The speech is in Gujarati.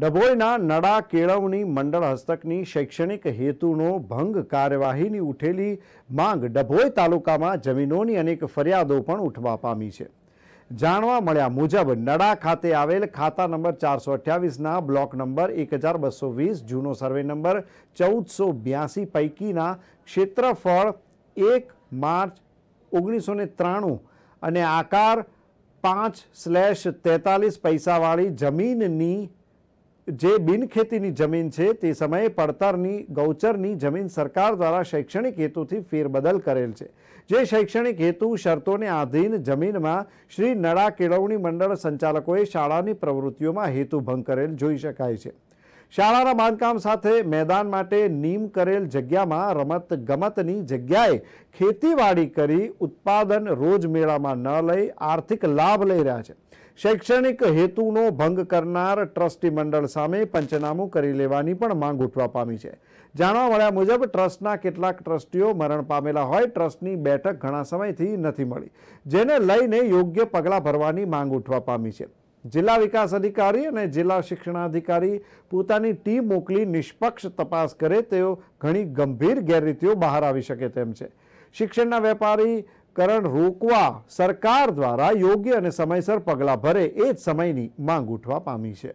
ડભોઈના નડા કેળવણી મંડળ હસ્તકની શૈક્ષણિક હેતુનો ભંગ કાર્યવાહીની ઉઠેલી માંગ ડભોઈ તાલુકામાં જમીનોની અનેક ફરિયાદો પણ ઉઠવા પામી છે જાણવા મળ્યા મુજબ નડા ખાતે આવેલ ખાતા નંબર ચારસો અઠ્યાવીસના બ્લોક નંબર એક હજાર બસો વીસ જૂનો સર્વે નંબર ચૌદસો બ્યાસી પૈકીના ક્ષેત્રફળ એક માર્ચ ઓગણીસો ને ત્રાણું અને આકાર પાંચ સ્લેશ તેતાલીસ પૈસાવાળી જમીનની જે બિનખેતીની જમીન છે તે સમયે પડતરની ગૌચરની જમીન સરકાર દ્વારા શૈક્ષણિક હેતુથી ફેરબદલ કરેલ છે જે શૈક્ષણિક હેતુ શરતોને આધીન જમીનમાં શ્રી નડા કેળવણી મંડળ સંચાલકોએ શાળાની પ્રવૃત્તિઓમાં હેતુભંગ કરેલ જોઈ શકાય છે શાળાના બાંધકામ સાથે મેદાન માટે નીમ કરેલ જગ્યામાં રમત ગમતની જગ્યાએ ખેતીવાડી કરી ઉત્પાદન રોજમેળામાં ન લઈ આર્થિક લાભ લઈ રહ્યા છે શૈક્ષણિક હેતુનો ભંગ કરનાર ટ્રસ્ટી મંડળ સામે પંચનામું કરી લેવાની પણ માંગ ઉઠવા પામી છે જાણવા મળ્યા મુજબ ટ્રસ્ટના કેટલાક ટ્રસ્ટીઓ મરણ પામેલા હોય ટ્રસ્ટની બેઠક ઘણા સમયથી નથી મળી જેને લઈને યોગ્ય પગલાં ભરવાની માંગ ઉઠવા પામી છે જિલ્લા વિકાસ અધિકારી અને જિલ્લા શિક્ષણાધિકારી પોતાની ટીમ મોકલી નિષ્પક્ષ તપાસ કરે તેઓ ઘણી ગંભીર ગેરરીતિઓ બહાર આવી શકે તેમ છે શિક્ષણના વેપારીકરણ રોકવા સરકાર દ્વારા યોગ્ય અને સમયસર પગલાં ભરે એ જ સમયની માંગ ઉઠવા પામી છે